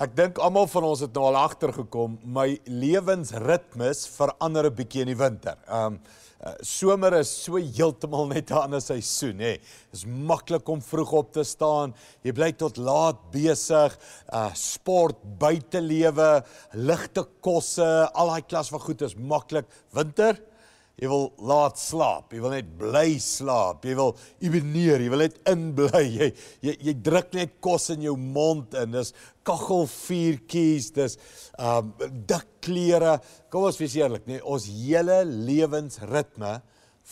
Ek dink almal van ons het nou al agtergekom, my lewensritmes verander 'n bietjie in die winter. Um somer is so heeltemal net 'n ander seisoen, hè. Dis maklik om vroeg op te staan, jy bly tot laat besig, uh sport, buitelewe, ligte kosse, al daai klas van goed is maklik. Winter, Jy wil laat slaap. Jy wil net bly slaap. Jy wil ibineer. Jy wil net inbly. Jy, jy jy druk net kos in jou mond in. Dis kaggelvuurtjies. Dis um dik klere. Kom ons wees eerlik, nee, ons hele lewensritme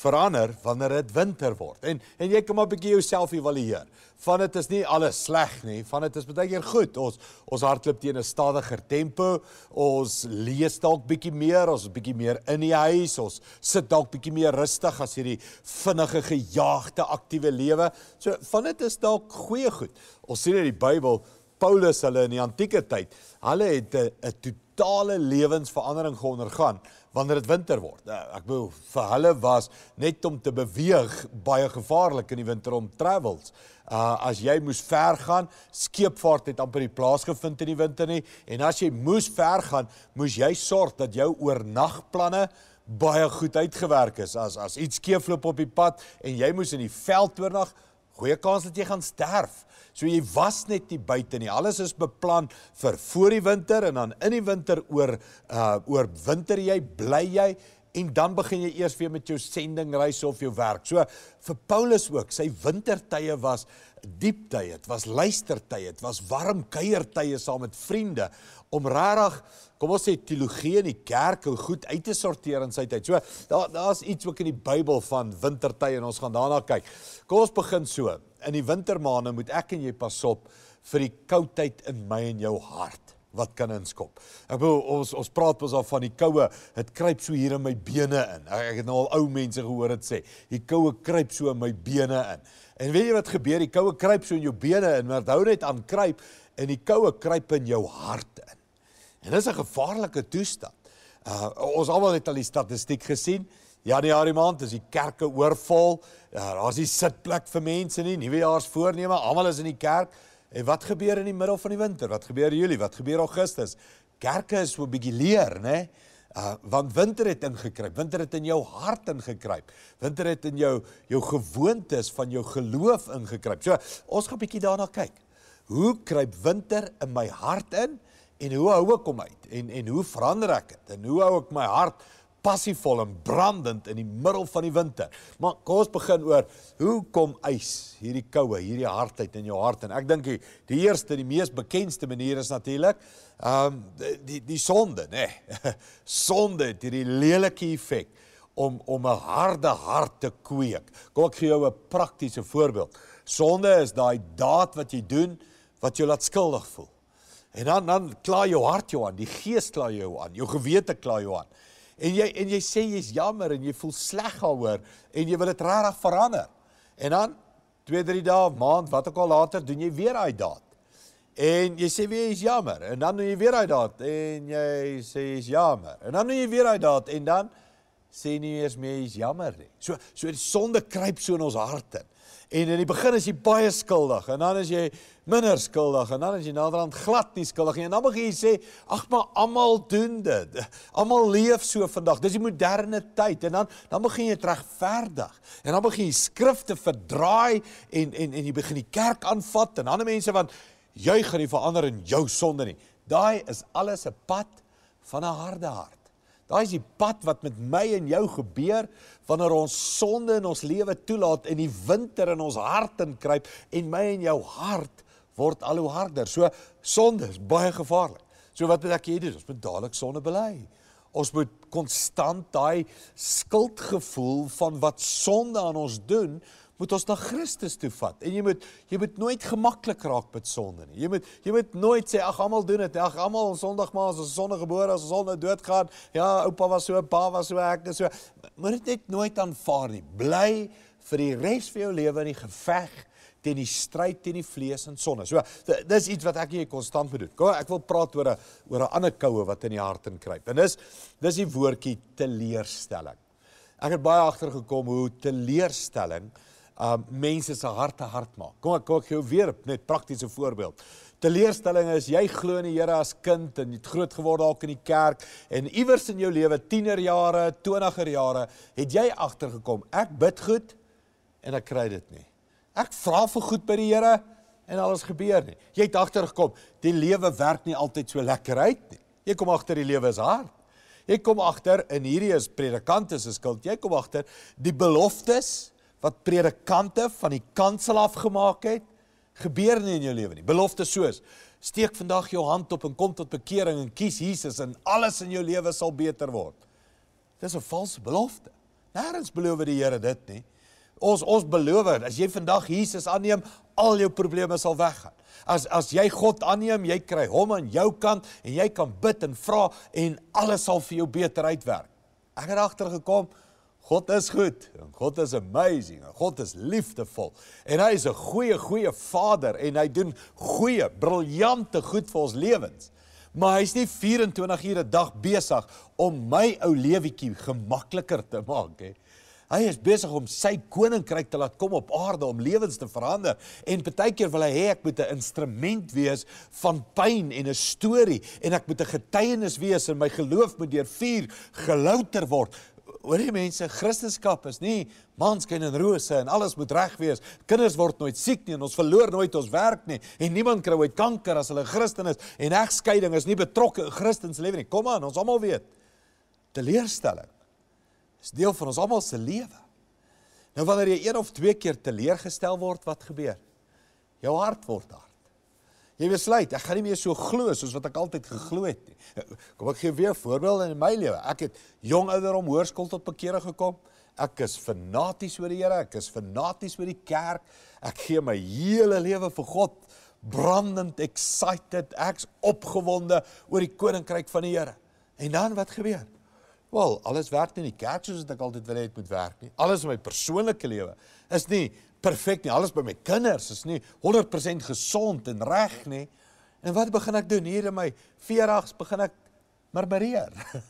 verander wanneer dit winter word. En en jy kan maar 'n bietjie jouself evalueer. Van dit is nie alles sleg nie, van dit is baie keer goed. Ons ons hardloop teen 'n stadiger tempo. Ons lees dalk bietjie meer, ons is bietjie meer in die huis, ons sit dalk bietjie meer rustig as hierdie vinnige gejaagde aktiewe lewe. So van dit is dalk goeie goed. Ons sien in die Bybel Paulus hulle in die antieke tyd, hulle het 'n totale lewensverandering geondergaan wanneer dit winter word. Nou, ek bedoel vir hulle was net om te beweeg baie gevaarlik in die winter om travels. Uh as jy moes ver gaan, skeepvaart het amper die plaas gevind in die winter nie en as jy moes ver gaan, moes jy sorg dat jou oornagplanne baie goed uitgewerk is as as iets skeefloop op die pad en jy moes in die veld oornag goeie kans dat jy gaan sterf. So jy was net nie buite nie. Alles is beplan vir voor die winter en dan in die winter oor uh oor winter jy bly jy en dan begin jy eers weer met jou sendingreise of jou werk. So vir Paulus ook, sy wintertye was diep tye, dit was luistertye, dit was warm kuiertye saam met vriende om regtig kom ons sê teologie in die kerk hoe goed uit te sorteer in sy tyd. So daar daar's iets ook in die Bybel van wintertye en ons gaan daarna kyk. Kom ons begin so. In die wintermaande moet ek en jy pas op vir die koudheid in my en jou hart wat kan inskop. Ek wil ons ons praat pas al van die koue. Dit kruip so hier in my bene in. Ek het nou al ou mense gehoor dit sê. Die koue kruip so in my bene in. En weet jy wat gebeur? Die koue kruip so in jou bene in. Maar hou net aan kruip en die koue kruip in jou hart in. En dis 'n gevaarlike toestand. Uh ons almal het al die statistiek gesien. Januarie maand is die kerke oorvol. Uh, Daar's nie sitplek vir mense nie. Nuwejaarsvoorneme, almal is in die kerk. En wat gebeur in die middel van die winter? Wat gebeur in Julie? Wat gebeur Augustus? Kerke is so 'n bietjie leer, né? Uh want winter het ingekruip. Winter het in jou hart ingekruip. Winter het in jou jou gewoontes van jou geloof ingekruip. So, ons gaan 'n bietjie daarna kyk. Hoe kruip winter in my hart in? En hoe hou ek kom uit? En en hoe verander ek dit? En hoe hou ek my hart passievol en brandend in die middel van die winter? Maar kom ons begin oor hoe kom ys hierdie koue, hierdie hardheid in jou hart en ek dink die, die eerste, die mees bekendste manier is natuurlik ehm um, die, die die sonde, nê. Nee. sonde het hierdie lelike effek om om 'n harde hart te kweek. Kom ek gee jou 'n praktiese voorbeeld. Sonde is daai daad wat jy doen wat jou laat skuldig voel. En dan dan kla jou hart jou aan, die gees kla jou aan, jou gewete kla jou aan. En jy en jy sê jy's jammer en jy voel sleg daaroor en jy wil dit regtig verander. En dan 2, 3 dae, maand, wat ook al later doen jy weer daai daad. En jy sê weer jy's jammer en dan doen jy weer daai daad en jy sê jy's jammer. En dan doen jy weer daai daad en dan sê nie eers meer jy's jammer nie. So so die sonde kruip so in ons harte. En in die begin is jy baie skuldig en dan is jy minder skuldig en dan is jy naderhand glad nie skuldig nie. En dan begin jy sê, ag maar almal doen dit. Almal leef so vandag. Dis die moderne tyd en dan dan begin jy regverdig. En dan begin jy skrifte verdraai en en en jy begin die kerk aanvat en ander mense want jy gaan nie verander in jou sonde nie. Daai is alles 'n pad van 'n harde hart. Daai is die pad wat met my en jou gebeur wanneer ons sonde in ons lewe toelaat en die winter in ons hart inkruip en my en jou hart word al hoe harder. So sonde is baie gevaarlik. So wat moet ek hê dis? Ons moet dadelik sonde bely. Ons moet konstant daai skuldgevoel van wat sonde aan ons doen, moet ons na Christus toe vat. En jy moet jy moet nooit gemaklik raak met sonde nie. Jy moet jy moet nooit sê ag almal doen dit. Ag almal ons sondigmaal as ons sondegebore as ons al nou doodgaan. Ja, oupa was so, pa was so, ek is so. Moet dit net nooit aanvaar nie. Bly vir die res van jou lewe in die geveg teen die stryd teen die vlees en sonde. So dis iets wat ek hier konstant moet doen. Kom, ek wil praat oor 'n oor 'n ander koue wat in die hart inkruip. En dis dis die woordjie teleurstelling. Ek het baie agtergekom hoe teleurstelling um mense se harte hard maak. Kom ek kom ek gee jou weer net praktiese voorbeeld. Teleurstellinge is jy glo in die Here as kind en jy het groot geword dalk in die kerk en iewers in jou lewe tienerjare, 20er jare het jy agtergekom ek bid goed en ek kry dit nie. Ek vra vir goed by die Here en alles gebeur nie. Jy het agtergekom die lewe werk nie altyd so lekker uit nie. Jy kom agter die lewe is hard. Jy kom agter in hierdie is predikant is skuld. Jy kom agter die beloftes wat predikante van die kansel af gemaak het, gebeur nie in jou lewe nie. Belofte soos steek vandag jou hand op en kom tot bekering en kies Jesus en alles in jou lewe sal beter word. Dis 'n valse belofte. Nêrens beloof die Here dit nie. Ons ons beloof as jy vandag Jesus aanneem, al jou probleme sal weggaan. As as jy God aanneem, jy kry hom aan jou kant en jy kan bid en vra en alles sal vir jou beter uitwerk. Ek het agtergekom, God is goed. En God is amazing. En God is liefdevol. En hy is 'n goeie goeie Vader en hy doen goeie, briljante goed vir ons lewens. Maar hy's nie 24 ure 'n dag besig om my ou lewetjie gemakliker te maak hè. Hy is besig om sy koninkryk te laat kom op aarde om lewens te verander en baie keer wil hy hê ek moet 'n instrument wees van pyn en 'n storie en ek moet 'n getuienis wees en my geloof moet deur vuur gelouter word hoor die mense, Christendom is nie maanskyn en rose en alles moet reg wees. Kinders word nooit siek nie en ons verloor nooit ons werk nie en niemand kry ooit kanker as hulle Christen is en egskeiding is nie betrokke in Christendom se lewe nie. Kom aan, ons almal weet. Teleurstelling is deel van ons almal se lewe. Nou wanneer jy een of twee keer teleurgestel word, wat gebeur? Jou hart word daar Jy besluit, ek gaan nie meer so glo soos wat ek altyd geglo het nie. Kom ek gee weer voorbeeld in my lewe. Ek het jong ouer om hoërskool tot bekeer gekom. Ek is fanaties oor die Here, ek is fanaties oor die kerk. Ek gee my hele lewe vir God. Brandend excited, ek's opgewonde oor die koninkryk van die Here. En dan wat gebeur? Wel, alles werk nie in die kerk soos wat ek altyd wil hê dit moet werk nie. Alles in my persoonlike lewe is nie perfek nie. Alles by my kinders is nie 100% gesond en reg nie. En wat begin ek doen hier in my 40s begin ek murmureer.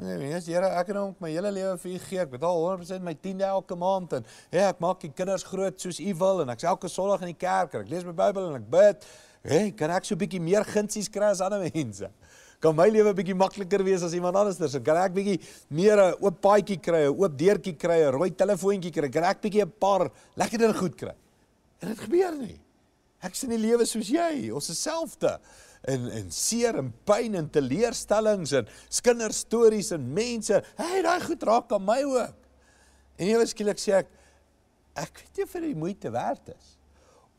Nee, as Here, ek het nou my hele lewe vir U gegee. Ek betaal 100% my 10de elke maand en hè, ek maak die kinders groot soos U wil en ek's elke Sondag in die kerk en ek lees my Bybel en ek bid. Hè, kan ek so 'n bietjie meer gunsties kry as ander mense? kan my lewe bietjie makliker wees as iemand anders se. Kan ek bietjie meer 'n oop paadjie kry, 'n oop deurtjie kry, 'n rooi telefoontjie kry, kan ek bietjie 'n paar lekkerder goed kry? En dit gebeur nie. Ek sien die lewe soos jy, ons is selfde en en seer en pyn en teleurstellings en skinderstories en mense, hey, daai goed raak aan my ook. En ewe skielik sê ek ek weet nie of dit moeite werd is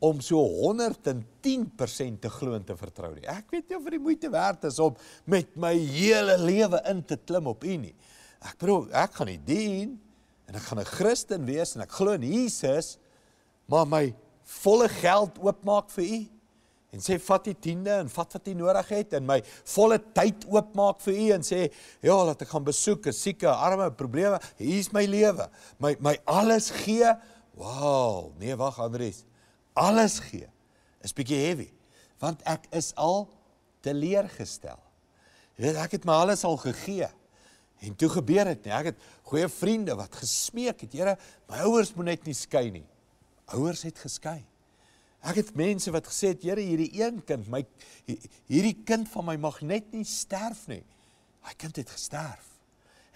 om so 110% te glo en te vertrou nie. Ek weet nie of vir die moeite werd is om met my hele lewe in te klim op U nie. Ek bedoel, ek gaan U dien en ek gaan 'n Christen wees en ek glo in Jesus, maar my volle geld oopmaak vir U en sê vat die tiende en vat wat U nodig het en my volle tyd oopmaak vir U en sê ja, laat ek gaan besoek 'n sieke, arme, probleme, hier is my lewe. My my alles gee. Wow, nee wag Andrius alles gee is bietjie heavy want ek is al teleurgestel. Jy weet ek het my alles al gegee en toe gebeur dit nie. Ek het goeie vriende wat gesmeek het, Here, my ouers moet net nie skei nie. Ouers het geskei. Ek het mense wat gesê het, Here, hierdie een kind, my hierdie kind van my mag net nie sterf nie. My kind het gesterf.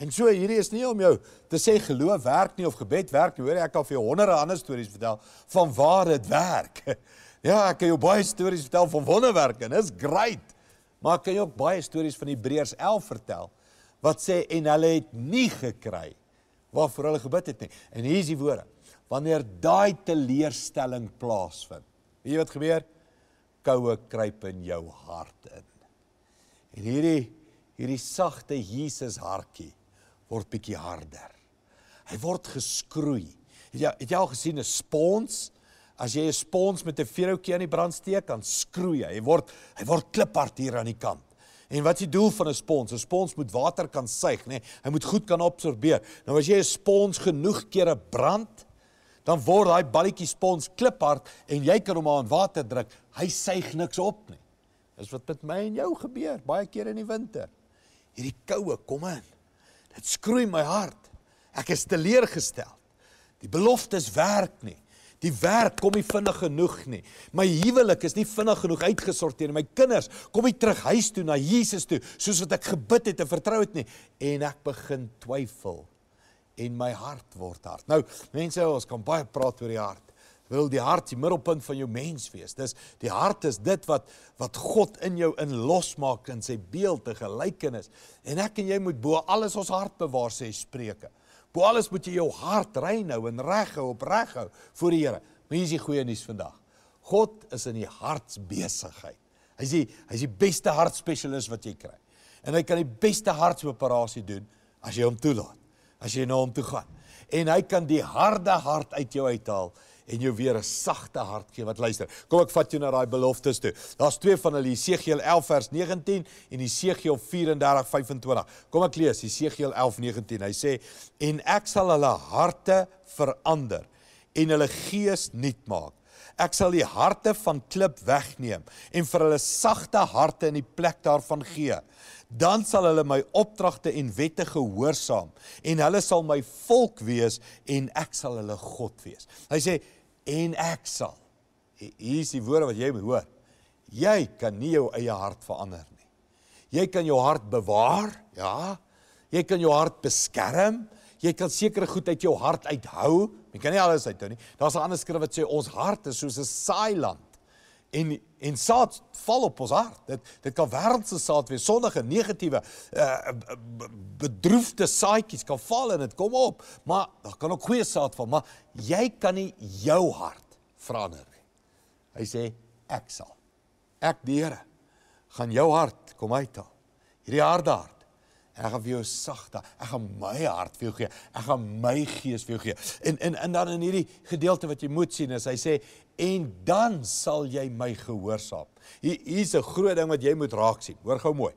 En so hierdie is nie om jou te sê geloof werk nie of gebed werk nie. Hoor ek al vir jou honderde ander stories vertel van waar dit werk. Ja, ek kan jou baie stories vertel van wonderwerke en dis great. Maar ek kan jou ook baie stories van Hebreërs 11 vertel wat sê en hulle het nie gekry waarvoor hulle gebid het nie. En hier is die woorde. Wanneer daai teleurstelling plaasvind. Weet jy wat gebeur? Koue kruip in jou hart in. En hierdie hierdie sagte Jesus hartjie word bietjie harder. Hy word geskroei. Het jy het jy al gesien 'n spons? As jy 'n spons met 'n vuurhoutjie aan die brand steek, dan skroei hy. Hy word hy word kliphard hier aan die kant. En wat is die doel van 'n spons? 'n Spons moet water kan suig, nê? Nee, hy moet goed kan absorbeer. Nou as jy 'n spons genoeg kere brand, dan word daai balletjie spons kliphard en jy kan hom aan water druk, hy suig niks op nie. Dis wat met my en jou gebeur baie kere in die winter. Hierdie koue kom in. Dit skroei my hart. Ek is teleurgesteld. Die beloftes werk nie. Die werk kom nie vinnig genoeg nie. My huwelik is nie vinnig genoeg uitgesorteer nie. My kinders kom nie terug huis toe na Jesus toe soos wat ek gebid het en vertrou het nie en ek begin twyfel en my hart word hard. Nou, mense, ons kan baie praat oor die hart wil die hart die middelpunt van jou mens wees. Dis die hart is dit wat wat God in jou in losmaak in sy beeld te gelykenis. En ek en jy moet bo alles ons hart bewaar sê Spreuke. Bo alles moet jy jou hart rein hou en reg hou, opreg hou voor die Here. Maar hier is die goeie nuus vandag. God is in die hartsbesigheid. Hy's die hy's die beste hartspesialis wat jy kry. En hy kan die beste hartsoperasie doen as jy hom toelaat. As jy na nou hom toe gaan. En hy kan die harde hart uit jou uithaal en jou weer 'n sagte hart gee wat luister. Kom ek vat jou na daai beloftes toe. Daar's twee van hulle, Jesegiel 11 vers 19 en Jesegiel 34:25. Kom ek lees Jesegiel 11:19. Hy sê en ek sal hulle harte verander en hulle gees nuut maak Ek sal die harte van klip wegneem en vir hulle sagte harte in die plek daarvan gee. Dan sal hulle my opdragte en wette gehoorsaam en hulle sal my volk wees en ek sal hulle God wees. Hy sê en ek sal. Hier is die woorde wat jy moet hoor. Jy kan nie jou eie hart verander nie. Jy kan jou hart bewaar, ja. Jy kan jou hart beskerm. Jy kan sekere goed uit jou hart uithou, Jy kan nie alles uithou nie. Daar's 'n ander skrif wat sê ons hart is soos 'n saailand. En en saad val op ons hart. Dit dit kan wêreldse saad wees, sondige, negatiewe, uh bedroefde saadjies kan val en dit kom op, maar daar kan ook goeie saad val, maar jy kan nie jou hart verander nie. Hy sê ek sal. Ek die Here gaan jou hart kom uithaal. Hierdie harde hart Ek gaan vir jou sagte. Ek gaan my hart vir jou gee. Ek gaan my gees vir jou gee. En en en dan in hierdie gedeelte wat jy moet sien is hy sê en dan sal jy my gehoorsaam. Hier is 'n groot ding wat jy moet raak sien. Hoor gou mooi.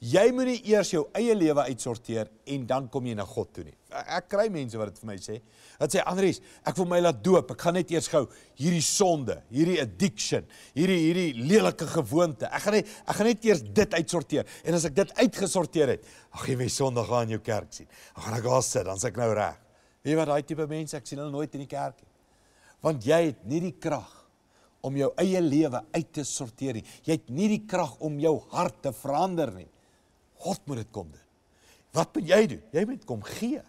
Jy moet nie eers jou eie lewe uitsorteer en dan kom jy na God toe nie. Ek kry mense wat dit vir my sê. Wat sê Andries, ek wil my laat doop. Ek gaan net eers gou hierdie sonde, hierdie addiction, hierdie hierdie lelike gewoonte. Ek gaan net ek gaan net eers dit uitsorteer. En as ek dit uitgesorteer het, ag jy weet Sondag gaan in jou kerk sien. Dan gaan ek daar sit, dan seker nou reg. Weet jy wat daai tipe mense ek sien hulle nooit in die kerk nie. Want jy het nie die krag om jou eie lewe uit te sorteer nie. Jy het nie die krag om jou hart te verander nie. God moet dit kom doen. Wat moet jy doen? Jy moet kom gee.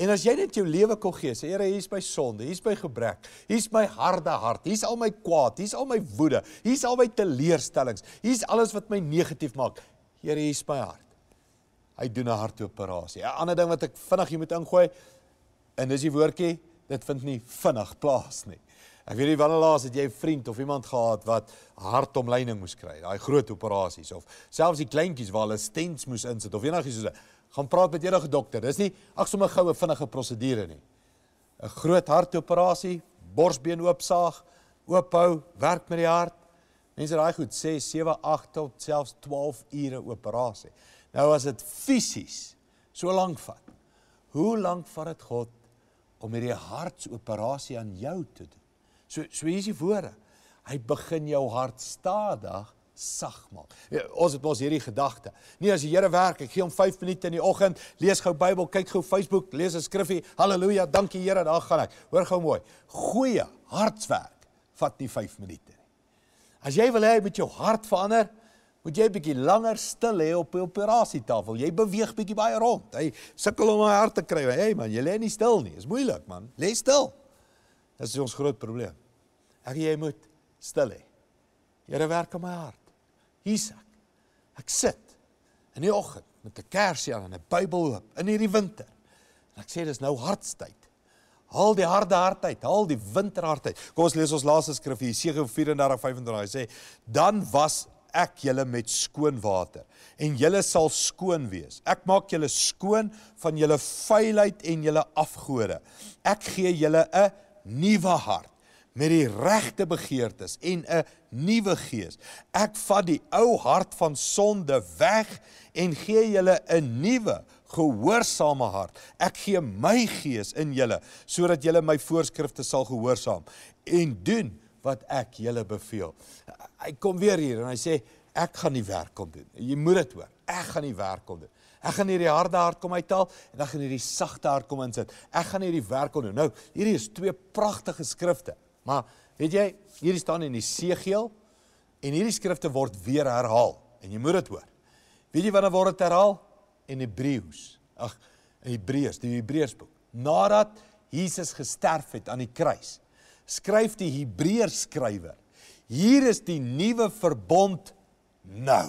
En as jy net jou lewe kon gee, sê Here, hier's my sonde, hier's my gebrek, hier's my harde hart, hier's al my kwaad, hier's al my woede, hier's al my teleurstellings, hier's alles wat my negatief maak. Here, hier's my hart. Hy doen 'n hartoperasie. 'n Ander ding wat ek vinnig jy moet ingooi, en dis die woordjie, dit vind nie vinnig plaas nie. Ek weet nie wanneer laas het jy 'n vriend of iemand gehad wat hartomleiding moes kry, daai groot operasies of selfs die kleintjies waar hulle stents moes insit of enigiets soos dit. Gaan praat met enige dokter. Dis nie ag sommer goue vinnige prosedure nie. 'n Groot hartoperasie, borsbeen oopsaag, oophou, werk met die hart. Mense raai goed, 6, 7, 8 tot selfs 12 ure operasie. Nou as dit fisies so lank vat. Hoe lank vat dit God om hierdie hartsoperasie aan jou te doen? So so hier is die woorde. Hy begin jou hart stadig sag maak. Ja, ons het mos hierdie gedagte. Nee, as die Here werk, ek gee hom 5 minute in die oggend, lees gou Bybel, kyk gou Facebook, lees 'n skriffie. Halleluja, dankie Here, daar gaan ek. Hoor gou mooi. Goeie hartswerk vat nie 5 minute nie. As jy wil hê met jou hart verander, moet jy 'n bietjie langer stil lê op die operasietafel. Jy beweeg bietjie baie rond. Hy sukkel om my hart te kry. Hey man, jy lê nie stil nie. Dis moeilik man. Lê stil. Dit is ons groot probleem. Ek jy moet stil hê. Here werk in my hart. Hier's ek. Ek sit in die oggend met 'n kersie aan en 'n Bybel oop in hierdie winter. En ek sê dis nou hartstyd. Haal die harde hart uit, haal die winter hart uit. Kom ons lees ons laaste skrif hier, Jesaja 34:25. Hy sê dan was ek julle met skoon water en julle sal skoon wees. Ek maak julle skoon van julle vuilheid en julle afgode. Ek gee julle 'n nuwe hart met die regte begeertes en 'n nuwe gees. Ek vat die ou hart van sonde weg en gee julle 'n nuwe, gehoorsame hart. Ek gee my gees in julle sodat julle my voorskrifte sal gehoorsaam en doen wat ek julle beveel. Hy kom weer hier en hy sê ek gaan die werk kom doen. Jy moet dit hoor. Ek gaan die werk kom doen. Ek gaan hierdie harde hart kom uithaal en dan gaan hierdie sagte hart kom insit. Ek gaan hierdie werk kom doen. Nou, hierdie is twee pragtige skrifte. Maar weet jy, hier staan in Esegiel en hierdie skrifte word weer herhaal en jy moet dit hoor. Weet jy wanneer word dit herhaal? In Hebreëus. Ag, Hebreërs, die Hebreërsboek. Nadat Jesus gesterf het aan die kruis, skryf die Hebreërs skrywer: Hier is die nuwe verbond nou.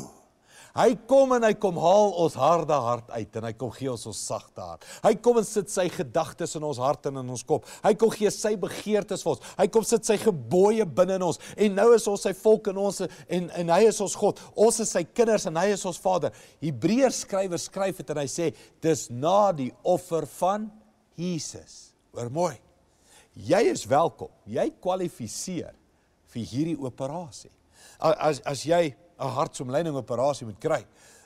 Hy kom en hy kom haal ons harde hart uit en hy kom gee ons ons sagte hart. Hy kom en sit sy gedagtes in ons hart en in ons kop. Hy kom gee sy begeertes vir ons. Hy kom sit sy gebooie binne in ons. En nou is ons sy volk en ons en en hy is ons God. Ons is sy kinders en hy is ons Vader. Hebreërs skrywer skryf dit en hy sê dis na die offer van Jesus. Hoor mooi. Jy is welkom. Jy kwalifiseer vir hierdie operasie. As as jy 'n hartsomleiding operasie moet kry.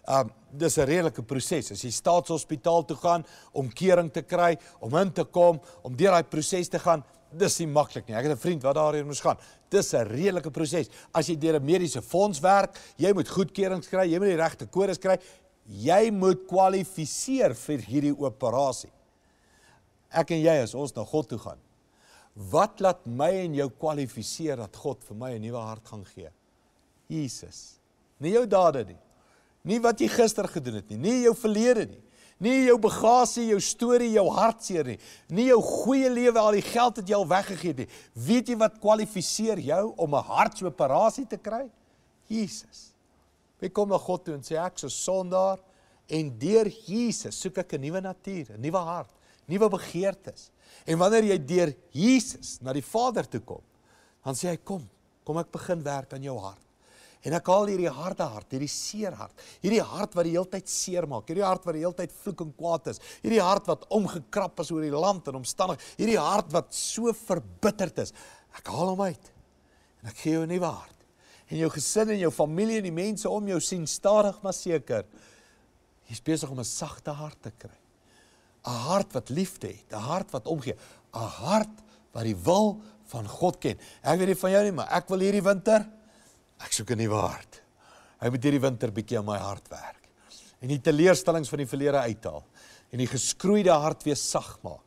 Um dis 'n redelike proses. As jy staatshospitaal toe gaan om kering te kry, om in te kom, om deur daai proses te gaan, dis nie maklik nie. Ek het 'n vriend wat daarheen moes gaan. Dis 'n redelike proses. As jy deur 'n mediese fonds werk, jy moet goedkeurings kry, jy moet die regte kodes kry. Jy moet kwalifiseer vir hierdie operasie. Ek en jy as ons na God toe gaan. Wat laat my en jou kwalifiseer dat God vir my 'n nuwe hart gaan gee? Jesus. Nie jou dade nie. Nie wat jy gister gedoen het nie. Nie jou verlede nie. Nie jou bagasie, jou storie, jou hartseer nie. Nie jou goeie lewe, al die geld wat jy al weggegee het nie. Weet jy wat kwalifiseer jou om 'n hartsoperasie te kry? Jesus. Wie kom na God toe en sê ek is 'n sondaar en deur Jesus soek ek 'n nuwe natuur, 'n nuwe hart, nuwe begeertes. En wanneer jy deur Jesus na die Vader toe kom, dan sê hy kom, kom ek begin werk aan jou hart. En ek haal hierdie harde hart, hierdie seer hart, hierdie hart wat die heeltyd seer maak, hierdie hart wat die heeltyd vloek en kwaad is, hierdie hart wat omgekrap is oor die land en omstandig, hierdie hart wat so verbitterd is. Ek haal hom uit. En ek gee jou 'n nuwe hart. En jou gesin en jou familie en die mense om jou sien stadig maar seker. Jy's besig om 'n sagte hart te kry. 'n Hart wat liefde het, 'n hart wat omgee, 'n hart wat die wil van God ken. Ek weet nie van jou nie, maar ek wil hierdie winter Ek soek 'n nuwe hart. Hy moet hierdie winter bietjie aan my hart werk. En die teleurstellings van die verlede uithaal en die geskroeide hart weer sag maak.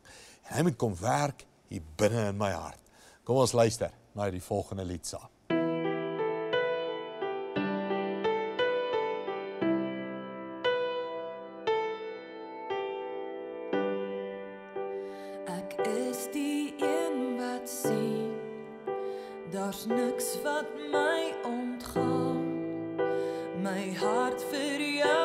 En hy moet kom werk hier binne in my hart. Kom ons luister na die volgende lied saam. Ek is die daar's niks wat my ontgaan my hart vir jou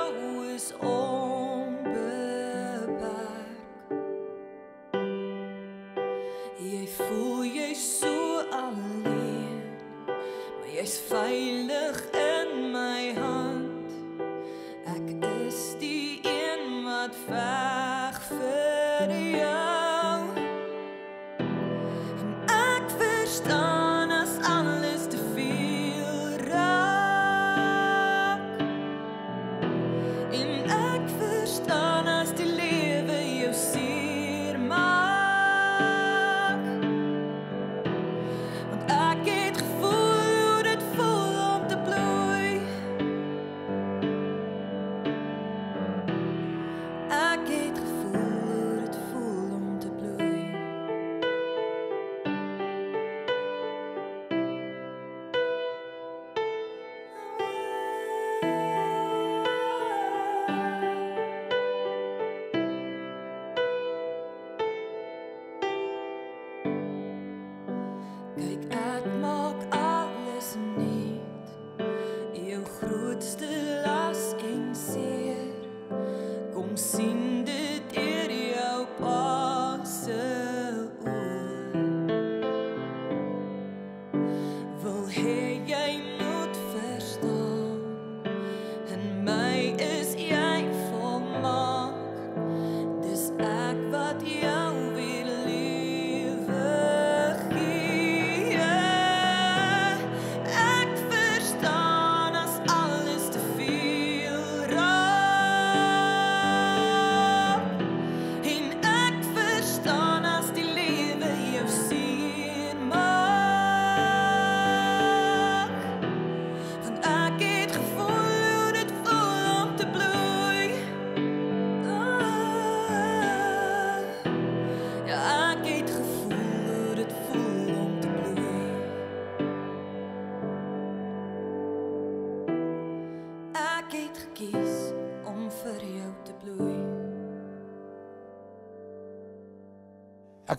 Kyk, ek maak alles nie. Jou grootste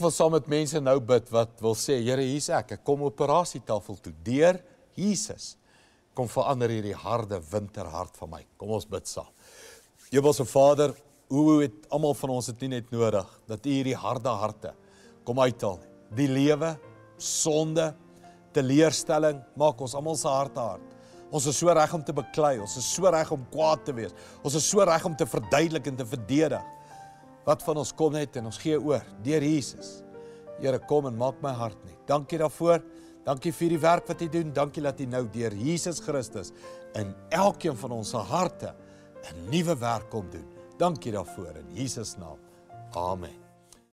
wil saam met mense nou bid wat wil sê, Here, hier's ek. Ek kom operasietafel toe deur Jesus. Kom verander hierdie harde winterhart van my. Kom ons bid saam. Hemelse Vader, hoe het almal van ons dit nie net nodig dat U hierdie harde harte kom uithaal. Die lewe, sonde, teleurstelling maak ons almal se harte hard. Ons is so reg om te beklei, ons is so reg om kwaad te wees. Ons is so reg om te verduidelik en te verdedig wat van ons kom net en ons gee oor deur Jesus. Here kom en maak my hart net. Dankie daarvoor. Dankie vir die werk wat U doen. Dankie dat U nou deur Jesus Christus in elkeen van ons se harte 'n nuwe werk kom doen. Dankie daarvoor in Jesus naam. Amen.